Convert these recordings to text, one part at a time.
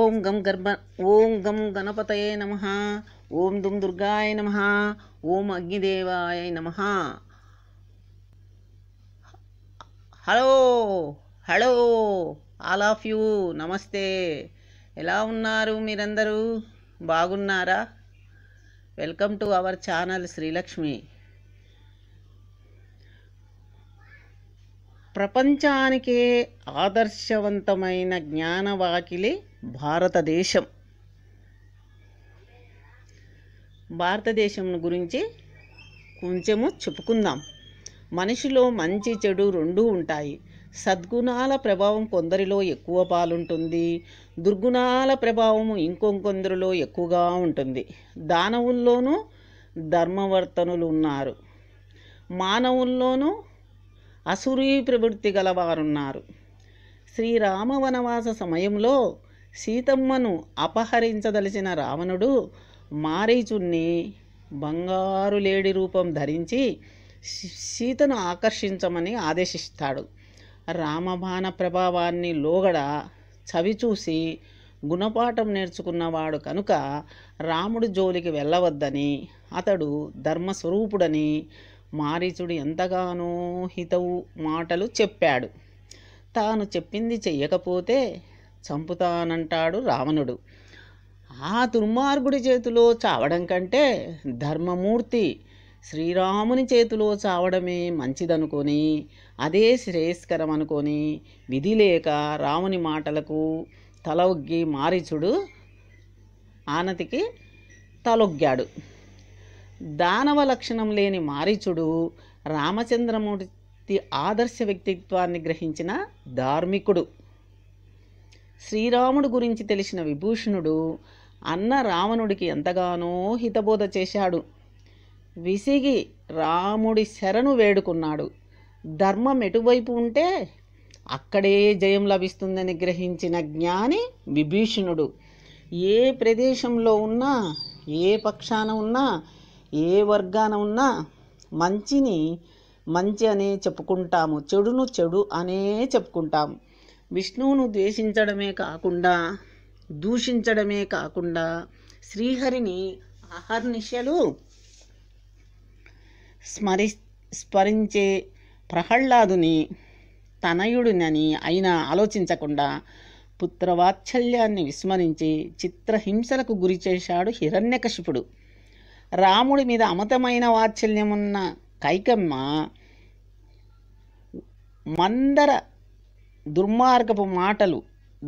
ఓం గం గర్భ ఓం గం గణపతయే నమ ఓం దుం దుర్గాయ నమ ఓం అగ్నిదేవాయ నమ hello hello all of you నమస్తే ఎలా ఉన్నారు మీరందరూ బాగున్నారా welcome to our channel Srilakshmi ప్రపంచానికే ఆదర్శవంతమైన జ్ఞానవాకిలి భారతదేశం భారతదేశం గురించి కొంచెము చెప్పుకుందాం మనిషిలో మంచి చెడు రెండూ ఉంటాయి సద్గుణాల ప్రభావం కొందరిలో ఎక్కువ పాలుంటుంది దుర్గుణాల ప్రభావం ఇంకొంకొందరిలో ఎక్కువగా ఉంటుంది దానవుల్లోనూ ధర్మవర్తనులు ఉన్నారు మానవుల్లోనూ అసురీ ప్రవృత్తి గలవారున్నారు శ్రీరామ వనవాస సమయంలో సీతమ్మను అపహరించదలిచిన రావణుడు మారీచుణ్ణి బంగారు లేడి రూపం ధరించి సీతను ఆకర్షించమని ఆదేశిస్తాడు రామబాణ ప్రభావాన్ని లోగడ చవిచూసి గుణపాఠం నేర్చుకున్నవాడు కనుక రాముడు జోలికి వెళ్ళవద్దని అతడు ధర్మస్వరూపుడని మారీచుడు ఎంతగానో హితవు మాటలు చెప్పాడు తాను చెప్పింది చెయ్యకపోతే చంపుతానంటాడు రావణుడు ఆ దుర్మార్గుడి చేతిలో చావడం కంటే ధర్మమూర్తి శ్రీరాముని చేతిలో చావడమే మంచిదనుకొని అదే శ్రేయస్కరం అనుకొని విధి లేక రాముని మాటలకు తలొగ్గి మారిచుడు ఆనతికి తలొగ్గాడు దానవ లక్షణం లేని మారిచుడు రామచంద్రమూర్తి ఆదర్శ వ్యక్తిత్వాన్ని గ్రహించిన ధార్మికుడు శ్రీరాముడు గురించి తెలిసిన విభూషణుడు అన్న రావణుడికి ఎంతగానో హితబోధ చేశాడు విసిగి రాముడి శరణు వేడుకున్నాడు ధర్మం ఎటువైపు ఉంటే అక్కడే జయం లభిస్తుందని గ్రహించిన జ్ఞాని విభీషణుడు ఏ ప్రదేశంలో ఉన్నా ఏ పక్షాన ఉన్నా ఏ వర్గాన ఉన్నా మంచిని మంచి అనే చెప్పుకుంటాము చెడును చెడు అనే చెప్పుకుంటాము విష్ణువును ద్వేషించడమే కాకుండా దూషించడమే కాకుండా శ్రీహరిని అహర్నిశలు స్మరి స్మరించే ప్రహ్లాదుని తనయుడినని అయినా ఆలోచించకుండా పుత్రవాత్సల్యాన్ని విస్మరించి చిత్రహింసలకు గురి చేశాడు హిరణ్యకశిపుడు రాముడి మీద అమతమైన వాత్సల్యమున్న కైకమ్మ మందర దుర్మార్గపు మాటలు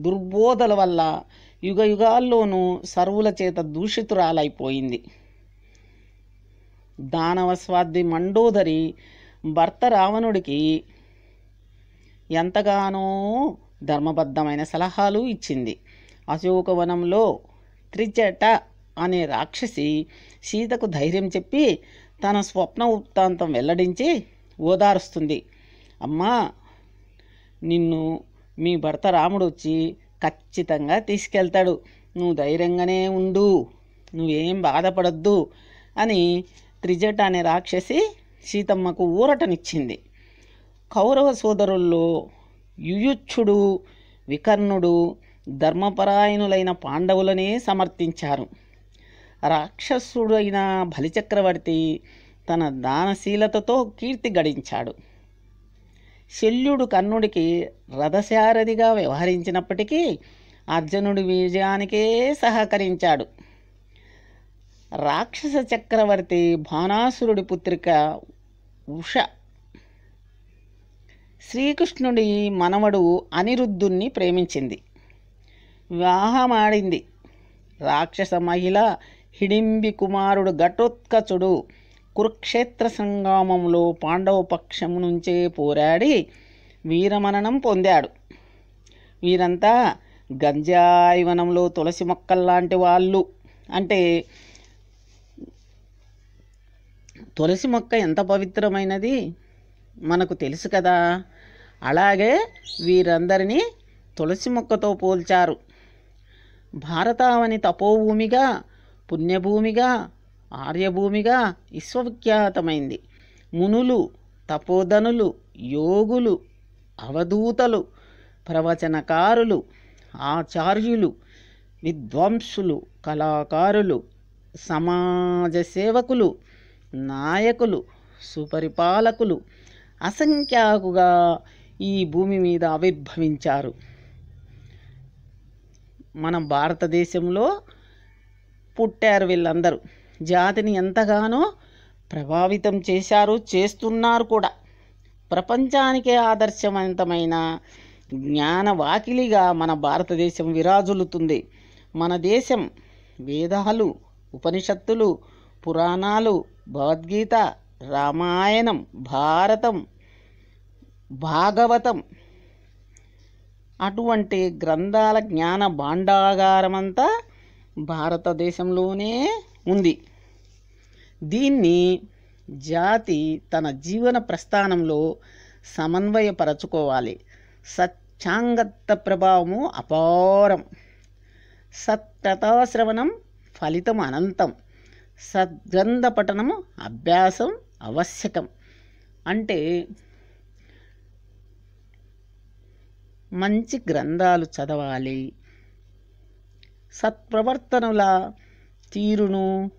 దుర్బోధల వల్ల యుగ యుగాల్లోనూ సర్వుల చేత దూషితురాలైపోయింది దానవస్వాది మండోదరి భర్త రావణుడికి ఎంతగానో ధర్మబద్ధమైన సలహాలు ఇచ్చింది అశోకవనంలో త్రిజట అనే రాక్షసి సీతకు ధైర్యం చెప్పి తన స్వప్న వృత్తాంతం వెల్లడించి ఓదారుస్తుంది అమ్మా నిన్ను మీ భర్త రాముడు వచ్చి ఖచ్చితంగా తీసుకెళ్తాడు నువ్వు ధైర్యంగానే ఉండు నువ్వేం బాధపడద్దు అని త్రిజట అనే రాక్షసి సీతమ్మకు ఊరటనిచ్చింది కౌరవ సోదరుల్లో యుయుచ్చుడు వికర్ణుడు ధర్మపరాయణులైన పాండవులనే సమర్థించారు రాక్షసుడైన బలిచక్రవర్తి తన దానశీలతతో కీర్తి గడించాడు శల్యుడు కర్ణుడికి రథశారథిగా వ్యవహరించినప్పటికీ అర్జునుడి విజయానికే సహకరించాడు రాక్షస చక్రవర్తి బాణాసురుడి పుత్రిక ఉష శ్రీకృష్ణుడి మనవడు అనిరుద్ధుణ్ణి ప్రేమించింది వివాహమాడింది రాక్షస మహిళ హిడింబి కుమారుడు ఘటోత్కచుడు కురుక్షేత్ర సంగామంలో పాండవ పక్షం నుంచే పోరాడి వీరమరణం పొందాడు వీరంతా గంజాయివనంలో తులసి మొక్కల్లాంటి వాళ్ళు అంటే తులసి మొక్క ఎంత పవిత్రమైనది మనకు తెలుసు కదా అలాగే వీరందరినీ తులసి మొక్కతో పోల్చారు భారతావని తపోభూమిగా పుణ్యభూమిగా ఆర్యభూమిగా విశ్వవిఖ్యాతమైంది మునులు తపోధనులు యోగులు అవధూతలు ప్రవచనకారులు ఆచార్యులు విద్వాంసులు కళాకారులు సమాజ సేవకులు నాయకులు సుపరిపాలకులు అసంఖ్యాకుగా ఈ భూమి మీద ఆవిర్భవించారు మన భారతదేశంలో పుట్టారు వీళ్ళందరూ జాతిని ఎంతగానో ప్రభావితం చేశారు చేస్తున్నారు కూడా ప్రపంచానికే ఆదర్శవంతమైన జ్ఞాన వాకిలిగా మన భారతదేశం విరాజులుతుంది మన దేశం వేదాలు ఉపనిషత్తులు పురాణాలు భగవద్గీత రామాయణం భారతం భాగవతం అటువంటి గ్రంథాల జ్ఞాన భాండాగారమంతా భారతదేశంలోనే ఉంది దీన్ని జాతి తన జీవన ప్రస్థానంలో సమన్వయపరచుకోవాలి సత్యాంగత్త ప్రభావము అపారం సత్కథాశ్రవణం ఫలితం అనంతం సద్గ్రంథ పఠనం అభ్యాసం ఆవశ్యకం అంటే మంచి గ్రంథాలు చదవాలి సత్ప్రవర్తనుల tiro no